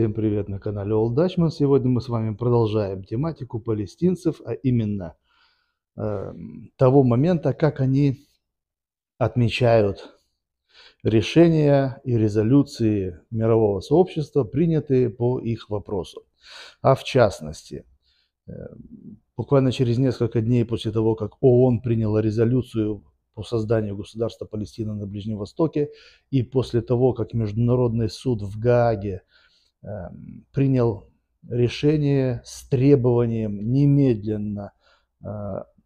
Всем привет на канале Old Dutchman. Сегодня мы с вами продолжаем тематику палестинцев, а именно э, того момента, как они отмечают решения и резолюции мирового сообщества, принятые по их вопросу. А в частности, э, буквально через несколько дней после того, как ООН приняла резолюцию по созданию государства Палестина на Ближнем Востоке, и после того, как Международный суд в Гааге – Эм, принял решение с требованием немедленно э,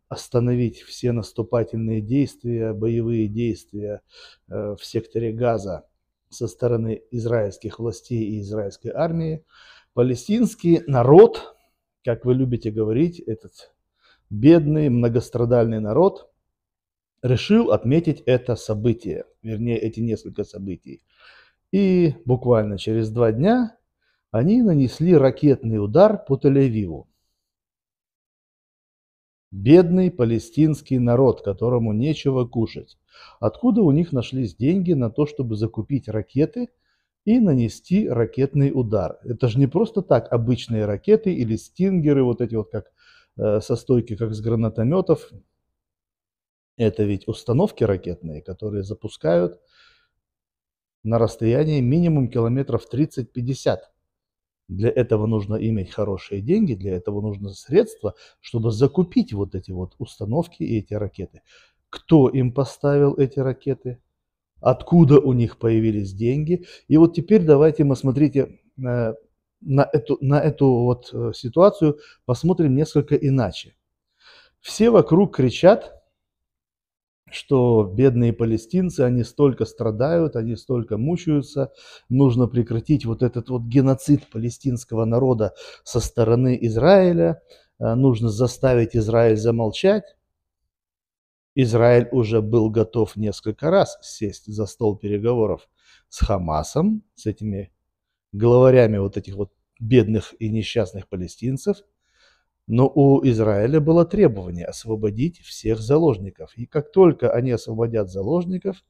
остановить все наступательные действия, боевые действия э, в секторе Газа со стороны израильских властей и израильской армии. Палестинский народ, как вы любите говорить, этот бедный, многострадальный народ, решил отметить это событие, вернее, эти несколько событий. И буквально через два дня они нанесли ракетный удар по Тель-Авиву. Бедный палестинский народ, которому нечего кушать. Откуда у них нашлись деньги на то, чтобы закупить ракеты и нанести ракетный удар? Это же не просто так обычные ракеты или стингеры, вот эти вот как э, со стойки, как с гранатометов. Это ведь установки ракетные, которые запускают на расстоянии минимум километров 30-50 для этого нужно иметь хорошие деньги, для этого нужно средства, чтобы закупить вот эти вот установки и эти ракеты. Кто им поставил эти ракеты? Откуда у них появились деньги? И вот теперь давайте мы, смотрите, э, на эту, на эту вот э, ситуацию посмотрим несколько иначе. Все вокруг кричат, что бедные палестинцы, они столько страдают, они столько мучаются, нужно прекратить вот этот вот геноцид палестинского народа со стороны Израиля, э, нужно заставить Израиль замолчать. Израиль уже был готов несколько раз сесть за стол переговоров с Хамасом, с этими главарями вот этих вот бедных и несчастных палестинцев – но у Израиля было требование освободить всех заложников, и как только они освободят заложников,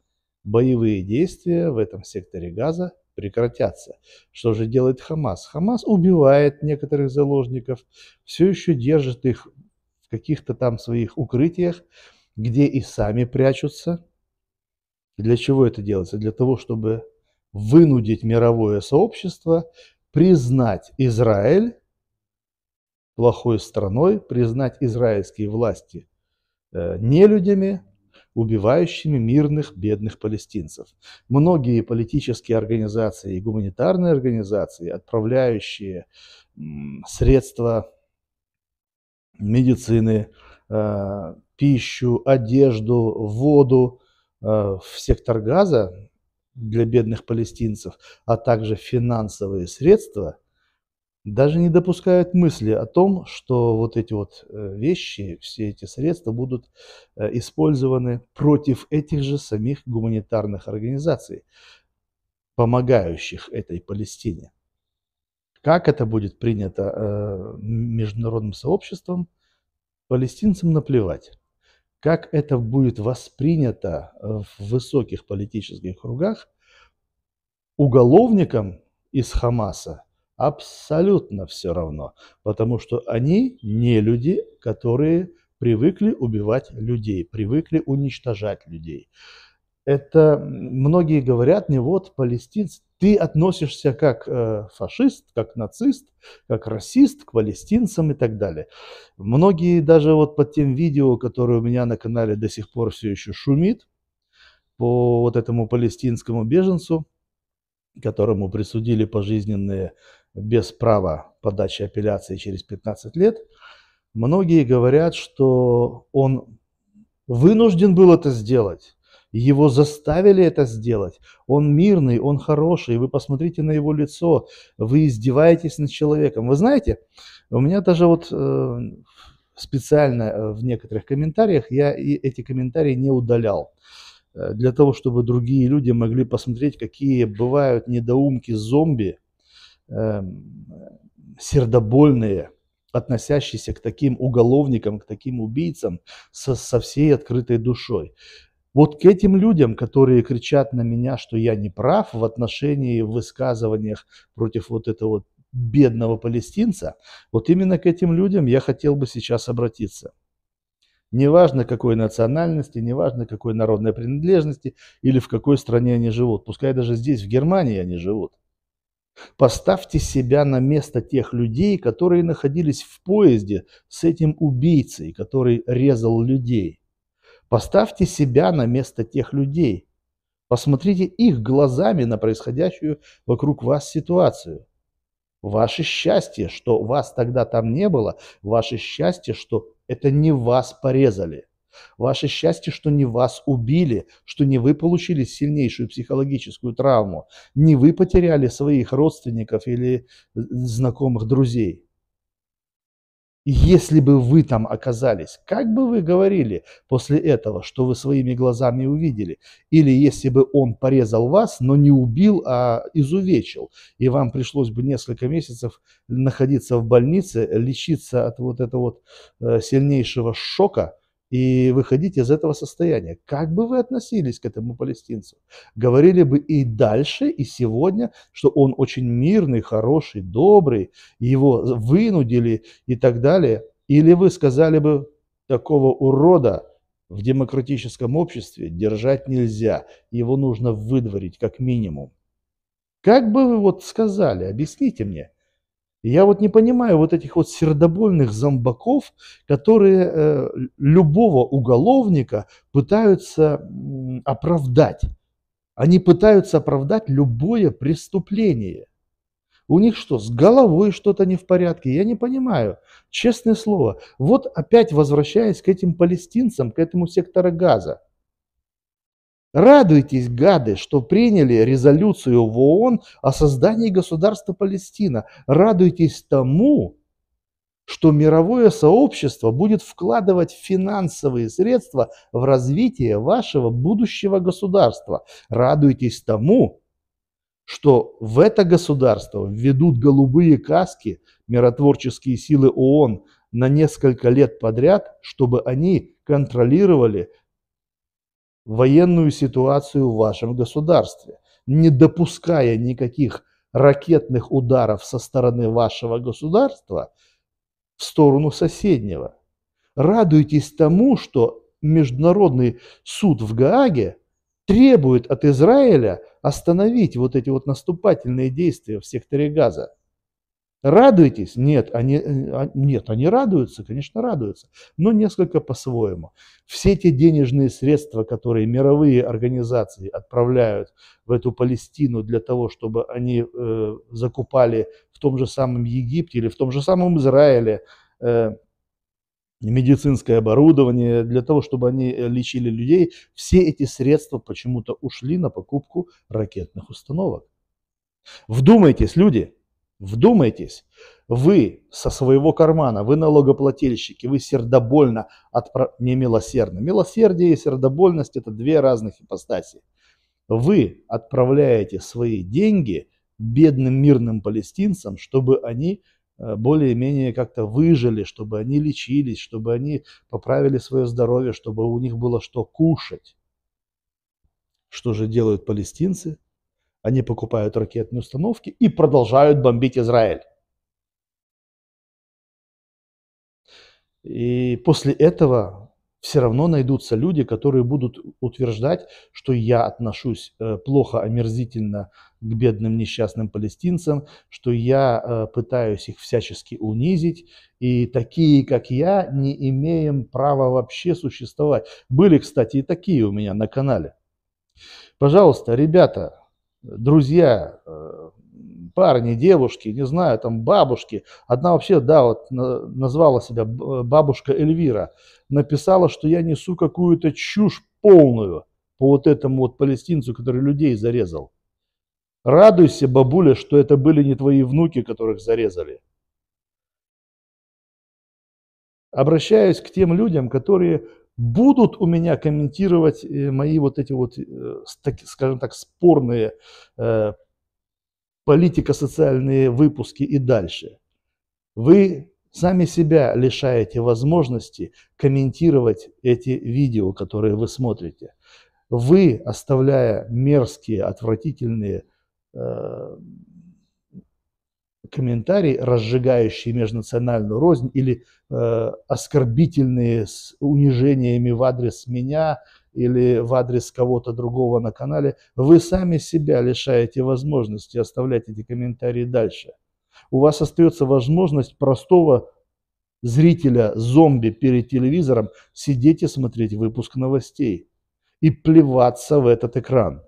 боевые действия в этом секторе Газа прекратятся. Что же делает Хамас? Хамас убивает некоторых заложников, все еще держит их в каких-то там своих укрытиях, где и сами прячутся. Для чего это делается? Для того, чтобы вынудить мировое сообщество признать Израиль плохой страной признать израильские власти э, нелюдями, убивающими мирных бедных палестинцев. Многие политические организации и гуманитарные организации, отправляющие средства медицины, э, пищу, одежду, воду э, в сектор газа для бедных палестинцев, а также финансовые средства – даже не допускают мысли о том, что вот эти вот э, вещи, все эти средства будут э, использованы против этих же самих гуманитарных организаций, помогающих этой Палестине. Как это будет принято э, международным сообществом, палестинцам наплевать. Как это будет воспринято в высоких политических кругах, уголовникам из Хамаса абсолютно все равно, потому что они не люди, которые привыкли убивать людей, привыкли уничтожать людей. Это многие говорят мне, вот палестинцы, ты относишься как э, фашист, как нацист, как расист к палестинцам и так далее. Многие даже вот под тем видео, которое у меня на канале до сих пор все еще шумит, по вот этому палестинскому беженцу, которому присудили пожизненные без права подачи апелляции через 15 лет, многие говорят, что он вынужден был это сделать, его заставили это сделать. Он мирный, он хороший, вы посмотрите на его лицо, вы издеваетесь над человеком. Вы знаете, у меня даже вот э, специально э, в некоторых комментариях я и эти комментарии не удалял э, для того, чтобы другие люди могли посмотреть, какие бывают недоумки зомби – Эм, сердобольные, относящиеся к таким уголовникам, к таким убийцам со, со всей открытой душой. Вот к этим людям, которые кричат на меня, что я не прав в отношении в высказываниях против вот этого вот бедного палестинца, вот именно к этим людям я хотел бы сейчас обратиться. Неважно какой национальности, неважно какой народной принадлежности или в какой стране они живут. Пускай даже здесь, в Германии, они живут. Поставьте себя на место тех людей, которые находились в поезде с этим убийцей, который резал людей. Поставьте себя на место тех людей. Посмотрите их глазами на происходящую вокруг вас ситуацию. Ваше счастье, что вас тогда там не было, ваше счастье, что это не вас порезали – Ваше счастье, что не вас убили, что не вы получили сильнейшую психологическую травму, не вы потеряли своих родственников или э, знакомых друзей. Если бы вы там оказались, как бы вы говорили после этого, что вы своими глазами увидели? Или если бы он порезал вас, но не убил, а изувечил, и вам пришлось бы несколько месяцев находиться в больнице, лечиться от вот этого вот э, сильнейшего шока – и выходить из этого состояния. Как бы вы относились к этому палестинцу? Говорили бы и дальше, и сегодня, что он очень мирный, хороший, добрый, его вынудили и так далее. Или вы сказали бы, такого урода в демократическом обществе держать нельзя, его нужно выдворить как минимум. Как бы вы вот сказали, объясните мне, я вот не понимаю вот этих вот сердобольных зомбаков, которые э, любого уголовника пытаются оправдать. Они пытаются оправдать любое преступление. У них что, с головой что-то не в порядке? Я не понимаю. Честное слово. Вот опять возвращаясь к этим палестинцам, к этому сектору газа. Радуйтесь, гады, что приняли резолюцию в ООН о создании государства Палестина. Радуйтесь тому, что мировое сообщество будет вкладывать финансовые средства в развитие вашего будущего государства. Радуйтесь тому, что в это государство введут голубые каски миротворческие силы ООН на несколько лет подряд, чтобы они контролировали военную ситуацию в вашем государстве, не допуская никаких ракетных ударов со стороны вашего государства в сторону соседнего. Радуйтесь тому, что Международный суд в Гааге требует от Израиля остановить вот эти вот наступательные действия в секторе Газа. Радуйтесь? Нет, они, э, а, нет, они радуются, конечно, радуются, но несколько по-своему. Все те денежные средства, которые мировые организации отправляют в эту Палестину для того, чтобы они э, закупали в том же самом Египте или в том же самом Израиле э, медицинское оборудование, для того, чтобы они э, лечили людей, все эти средства почему-то ушли на покупку ракетных установок. Вдумайтесь, люди, Вдумайтесь, вы со своего кармана, вы налогоплательщики, вы сердобольно, отпро... не милосердно. Милосердие и сердобольность – это две разных ипостаси. Вы отправляете свои деньги бедным мирным палестинцам, чтобы они э, более-менее как-то выжили, чтобы они лечились, чтобы они поправили свое здоровье, чтобы у них было что кушать. Что же делают палестинцы? Они покупают ракетные установки и продолжают бомбить Израиль. И после этого все равно найдутся люди, которые будут утверждать, что я отношусь э, плохо, омерзительно к бедным несчастным палестинцам, что я э, пытаюсь их всячески унизить, и такие, как я, не имеем права вообще существовать. Были, кстати, и такие у меня на канале. Пожалуйста, ребята, друзья, э, парни, девушки, не знаю, там бабушки. Одна вообще, да, вот назвала себя бабушка Эльвира. Написала, что я несу какую-то чушь полную по вот этому вот палестинцу, который людей зарезал. Радуйся, бабуля, что это были не твои внуки, которых зарезали. Обращаюсь к тем людям, которые будут у меня комментировать э, мои вот эти вот, э, скажем так, спорные э, политико-социальные выпуски и дальше. Вы сами себя лишаете возможности комментировать эти видео, которые вы смотрите. Вы, оставляя мерзкие, отвратительные комментарий, разжигающий межнациональную рознь или э, оскорбительные с унижениями в адрес меня или в адрес кого-то другого на канале, вы сами себя лишаете возможности оставлять эти комментарии дальше. У вас остается возможность простого зрителя, зомби перед телевизором сидеть и смотреть выпуск новостей и плеваться в этот экран.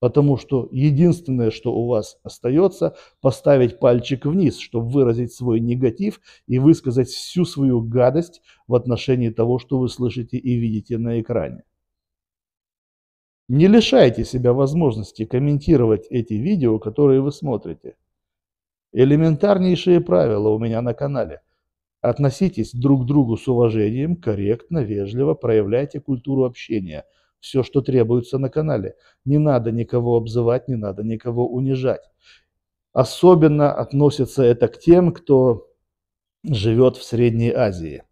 Потому что единственное, что у вас остается, поставить пальчик вниз, чтобы выразить свой негатив и высказать всю свою гадость в отношении того, что вы слышите и видите на экране. Не лишайте себя возможности комментировать эти видео, которые вы смотрите. Элементарнейшие правила у меня на канале. Относитесь друг к другу с уважением, корректно, вежливо, проявляйте культуру общения – все, что требуется на канале. Не надо никого обзывать, не надо никого унижать. Особенно относится это к тем, кто живет в Средней Азии.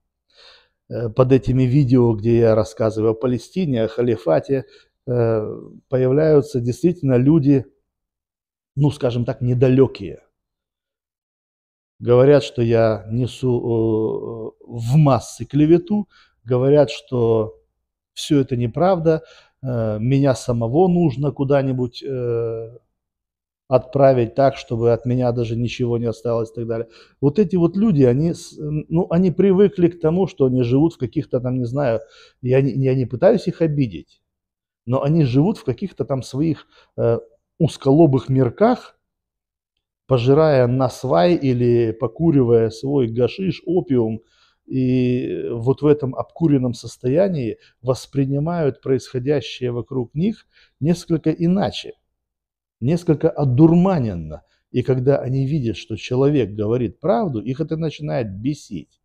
Э, под этими видео, где я рассказываю о Палестине, о халифате, э, появляются действительно люди, ну, скажем так, недалекие. Говорят, что я несу э, в массы клевету, говорят, что все это неправда, э, меня самого нужно куда-нибудь э, отправить так, чтобы от меня даже ничего не осталось и так далее. Вот эти вот люди, они, ну, они привыкли к тому, что они живут в каких-то там, не знаю, я не, я не пытаюсь их обидеть, но они живут в каких-то там своих э, узколобых мирках, пожирая насвай или покуривая свой гашиш, опиум – и вот в этом обкуренном состоянии воспринимают происходящее вокруг них несколько иначе, несколько одурманенно. И когда они видят, что человек говорит правду, их это начинает бесить.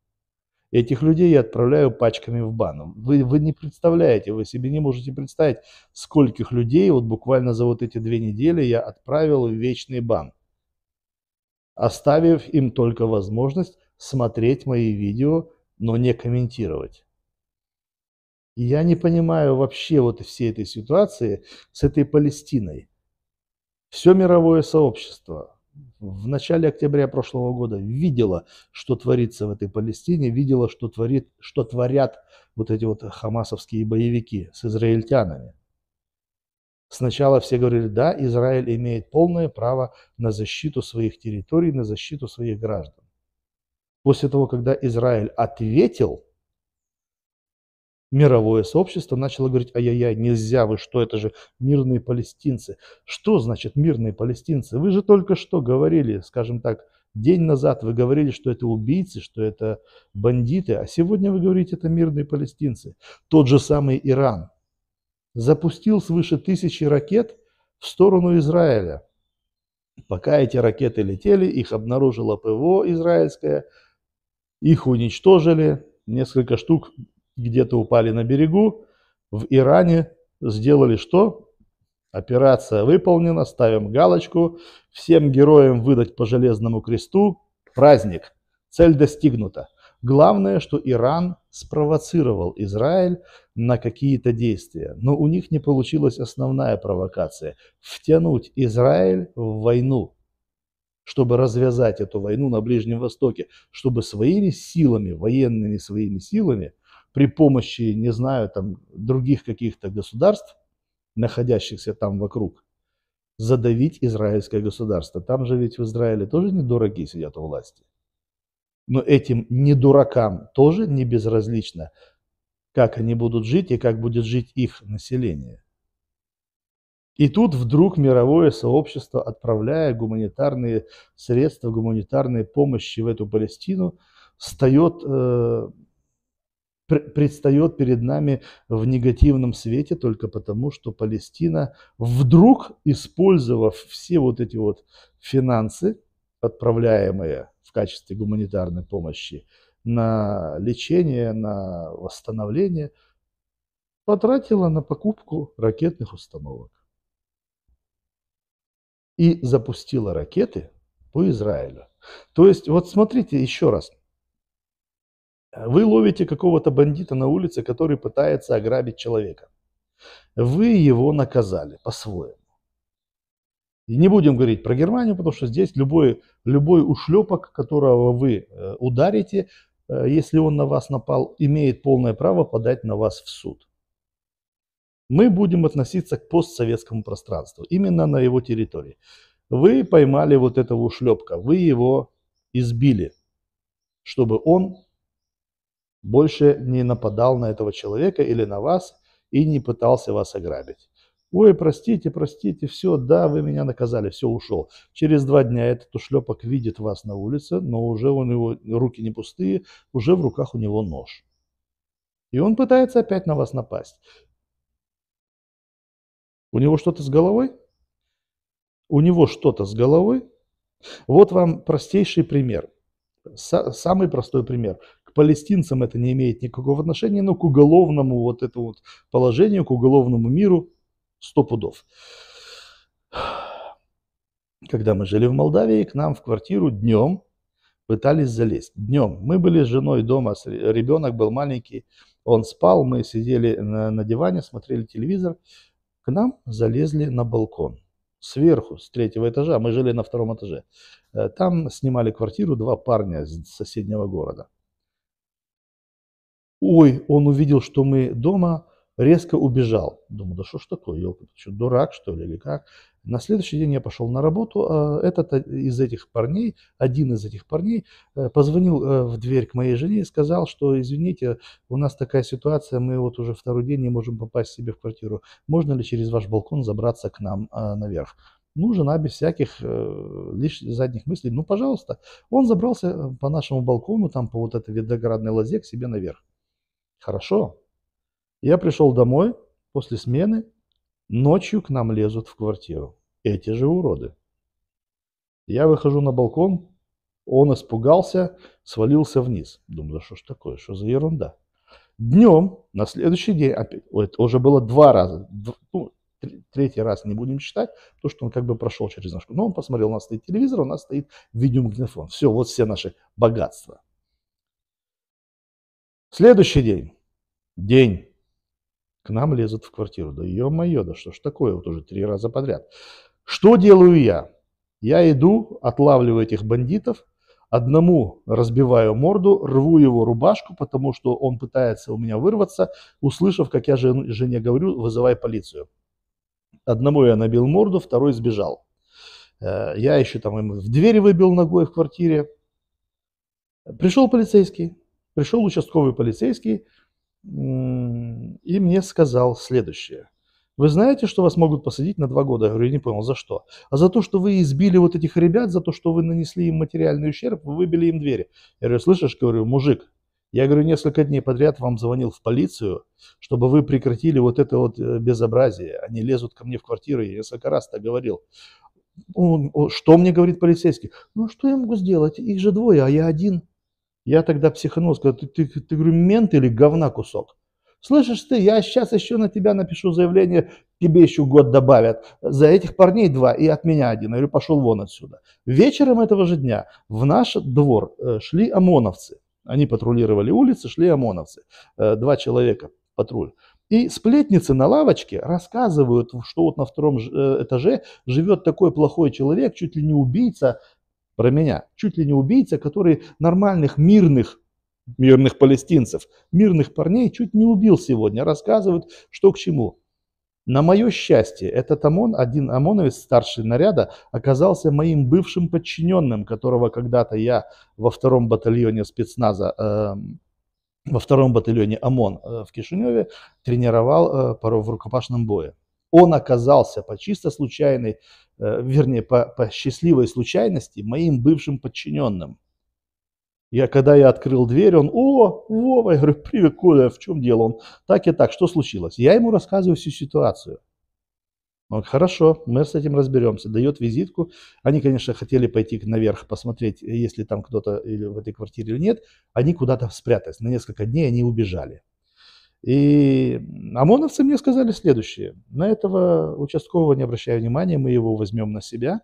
Этих людей я отправляю пачками в бан. Вы, вы не представляете, вы себе не можете представить, скольких людей вот буквально за вот эти две недели я отправил в вечный бан, оставив им только возможность смотреть мои видео, но не комментировать. И я не понимаю вообще вот всей этой ситуации с этой Палестиной. Все мировое сообщество в начале октября прошлого года видело, что творится в этой Палестине, видело, что, творит, что творят вот эти вот хамасовские боевики с израильтянами. Сначала все говорили, да, Израиль имеет полное право на защиту своих территорий, на защиту своих граждан. После того, когда Израиль ответил, мировое сообщество начало говорить, ай-яй-яй, нельзя вы, что это же мирные палестинцы. Что значит мирные палестинцы? Вы же только что говорили, скажем так, день назад вы говорили, что это убийцы, что это бандиты, а сегодня вы говорите, это мирные палестинцы. Тот же самый Иран запустил свыше тысячи ракет в сторону Израиля. Пока эти ракеты летели, их обнаружила ПВО израильское – их уничтожили, несколько штук где-то упали на берегу. В Иране сделали что? Операция выполнена, ставим галочку. Всем героям выдать по железному кресту. Праздник. Цель достигнута. Главное, что Иран спровоцировал Израиль на какие-то действия. Но у них не получилась основная провокация – втянуть Израиль в войну чтобы развязать эту войну на Ближнем Востоке, чтобы своими силами, военными своими силами, при помощи, не знаю, там, других каких-то государств, находящихся там вокруг, задавить израильское государство. Там же ведь в Израиле тоже недорогие сидят у власти. Но этим не дуракам тоже не безразлично, как они будут жить и как будет жить их население. И тут вдруг мировое сообщество, отправляя гуманитарные средства, гуманитарные помощи в эту Палестину, встает, э, предстает перед нами в негативном свете только потому, что Палестина вдруг, использовав все вот эти вот финансы, отправляемые в качестве гуманитарной помощи на лечение, на восстановление, потратила на покупку ракетных установок и запустила ракеты по Израилю. То есть, вот смотрите еще раз. Вы ловите какого-то бандита на улице, который пытается ограбить человека. Вы его наказали по-своему. И не будем говорить про Германию, потому что здесь любой, любой ушлепок, которого вы э, ударите, э, если он на вас напал, имеет полное право подать на вас в суд мы будем относиться к постсоветскому пространству, именно на его территории. Вы поймали вот этого ушлепка, вы его избили, чтобы он больше не нападал на этого человека или на вас и не пытался вас ограбить. Ой, простите, простите, все, да, вы меня наказали, все, ушел. Через два дня этот ушлепок видит вас на улице, но уже у него руки не пустые, уже в руках у него нож. И он пытается опять на вас напасть. У него что-то с головой? У него что-то с головой? Вот вам простейший пример. Самый простой пример. К палестинцам это не имеет никакого отношения, но к уголовному вот этому вот положению, к уголовному миру сто пудов. Когда мы жили в Молдавии, к нам в квартиру днем пытались залезть. Днем. Мы были с женой дома, ребенок был маленький, он спал, мы сидели на, на диване, смотрели телевизор к нам залезли на балкон. Сверху, с третьего этажа, мы жили на втором этаже. Э, там снимали квартиру два парня из соседнего города. Ой, он увидел, что мы дома, резко убежал. Думаю, да что ж такое, елка, ты что, дурак, что ли, или как? На следующий день я пошел на работу. А этот из этих парней, один из этих парней, э, позвонил э, в дверь к моей жене и сказал, что извините, у нас такая ситуация, мы вот уже второй день не можем попасть себе в квартиру. Можно ли через ваш балкон забраться к нам э, наверх? Ну, жена без всяких э, лишь задних мыслей. Ну, пожалуйста. Он забрался по нашему балкону, там по вот этой видоградной лазе к себе наверх. Хорошо, я пришел домой после смены, ночью к нам лезут в квартиру. Эти же уроды. Я выхожу на балкон, он испугался, свалился вниз. Думаю, да что ж такое, что за ерунда. Днем, на следующий день, опять, это уже было два раза, ну, третий раз не будем считать, то, что он как бы прошел через нашу Но он посмотрел, у нас стоит телевизор, у нас стоит видеомагнитофон. Все, вот все наши богатства. Следующий день. День к нам лезут в квартиру. Да ё-моё, да что ж такое, вот уже три раза подряд. Что делаю я? Я иду, отлавливаю этих бандитов, одному разбиваю морду, рву его рубашку, потому что он пытается у меня вырваться, услышав, как я жене говорю, вызывай полицию. Одному я набил морду, второй сбежал. Э, я еще там им в дверь выбил ногой в квартире. Пришел полицейский, пришел участковый полицейский, и мне сказал следующее. Вы знаете, что вас могут посадить на два года? Я говорю, я не понял, за что? А за то, что вы избили вот этих ребят, за то, что вы нанесли им материальный ущерб, вы выбили им двери. Я говорю, слышишь, говорю, мужик, я говорю, несколько дней подряд вам звонил в полицию, чтобы вы прекратили вот это вот э, безобразие. Они лезут ко мне в квартиру, я несколько раз так говорил. Он, что мне говорит полицейский? Ну, что я могу сделать? Их же двое, а я один. Я тогда психанул, сказал, ты, ты, ты, ты говорю, мент или говна кусок? Слышишь ты, я сейчас еще на тебя напишу заявление, тебе еще год добавят. За этих парней два и от меня один. Я говорю, пошел вон отсюда. Вечером этого же дня в наш двор э, шли ОМОНовцы. Они патрулировали улицы, шли ОМОНовцы. Э, два человека, патруль. И сплетницы на лавочке рассказывают, что вот на втором э, этаже живет такой плохой человек, чуть ли не убийца, про меня. Чуть ли не убийца, который нормальных мирных мирных палестинцев, мирных парней чуть не убил сегодня. Рассказывают, что к чему. На мое счастье, этот ОМОН, один ОМОНовец старший наряда, оказался моим бывшим подчиненным, которого когда-то я во втором батальоне спецназа, э, во втором батальоне ОМОН э, в Кишиневе тренировал э, в рукопашном бою он оказался по чисто случайной, э, вернее, по, по счастливой случайности моим бывшим подчиненным. Я, когда я открыл дверь, он, о, Вова, я говорю, привет, Коля, в чем дело? Он, так и так, что случилось? Я ему рассказываю всю ситуацию. Он говорит, хорошо, мы с этим разберемся. Дает визитку. Они, конечно, хотели пойти наверх посмотреть, э, если там кто-то или в этой квартире или нет. Они куда-то спрятались. На несколько дней они убежали. И ОМОНовцы мне сказали следующее. На этого участкового не обращая внимания, мы его возьмем на себя,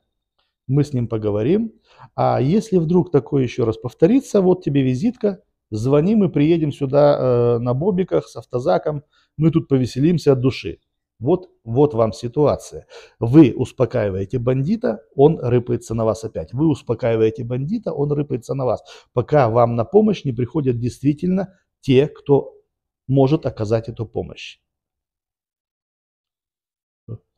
мы с ним поговорим. А если вдруг такое еще раз повторится, вот тебе визитка, звони, мы приедем сюда э, на бобиках с автозаком, мы тут повеселимся от души. Вот, вот вам ситуация. Вы успокаиваете бандита, он рыпается на вас опять. Вы успокаиваете бандита, он рыпается на вас. Пока вам на помощь не приходят действительно те, кто может оказать эту помощь.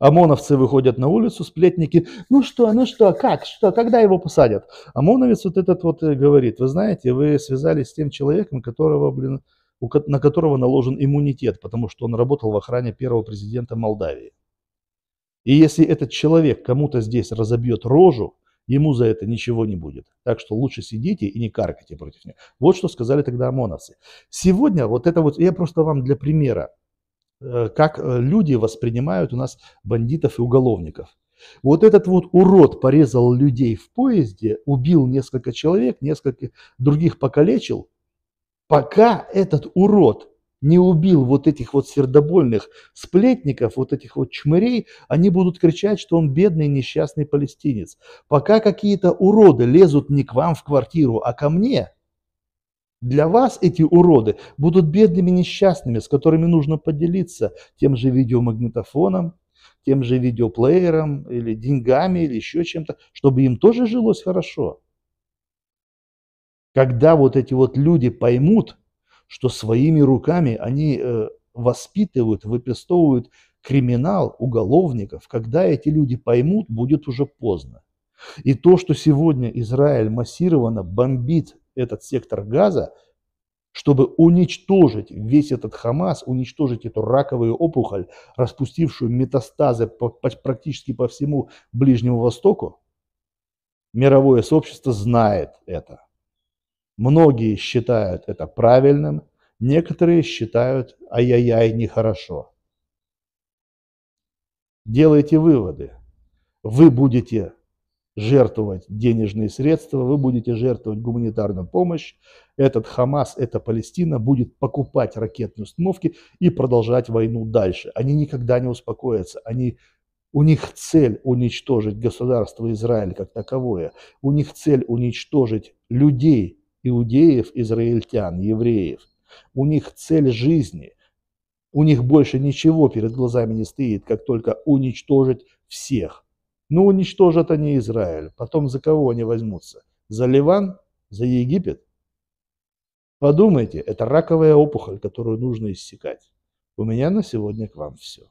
ОМОНовцы выходят на улицу, сплетники, ну что, ну что, как, что, когда его посадят? ОМОНовец вот этот вот э, говорит, вы знаете, вы связались с тем человеком, которого, блин, на которого наложен иммунитет, потому что он работал в охране первого президента Молдавии. И если этот человек кому-то здесь разобьет рожу, ему за это ничего не будет. Так что лучше сидите и не каркайте против него. Вот что сказали тогда ОМОНовцы. Сегодня вот это вот, я просто вам для примера, э, как э, люди воспринимают у нас бандитов и уголовников. Вот этот вот урод порезал людей в поезде, убил несколько человек, несколько других покалечил, пока этот урод не убил вот этих вот сердобольных сплетников, вот этих вот чмырей, они будут кричать, что он бедный несчастный палестинец. Пока какие-то уроды лезут не к вам в квартиру, а ко мне, для вас эти уроды будут бедными несчастными, с которыми нужно поделиться тем же видеомагнитофоном, тем же видеоплеером или деньгами или еще чем-то, чтобы им тоже жилось хорошо. Когда вот эти вот люди поймут, что своими руками они э, воспитывают, выпестовывают криминал, уголовников. Когда эти люди поймут, будет уже поздно. И то, что сегодня Израиль массированно бомбит этот сектор газа, чтобы уничтожить весь этот Хамас, уничтожить эту раковую опухоль, распустившую метастазы по, по, практически по всему Ближнему Востоку, мировое сообщество знает это. Многие считают это правильным, некоторые считают «ай-яй-яй, нехорошо». Делайте выводы. Вы будете жертвовать денежные средства, вы будете жертвовать гуманитарную помощь. Этот Хамас, эта Палестина будет покупать ракетные установки и продолжать войну дальше. Они никогда не успокоятся. Они, у них цель уничтожить государство Израиль как таковое. У них цель уничтожить людей, иудеев, израильтян, евреев. У них цель жизни. У них больше ничего перед глазами не стоит, как только уничтожить всех. Ну, уничтожат они Израиль. Потом за кого они возьмутся? За Ливан? За Египет? Подумайте, это раковая опухоль, которую нужно иссекать. У меня на сегодня к вам все.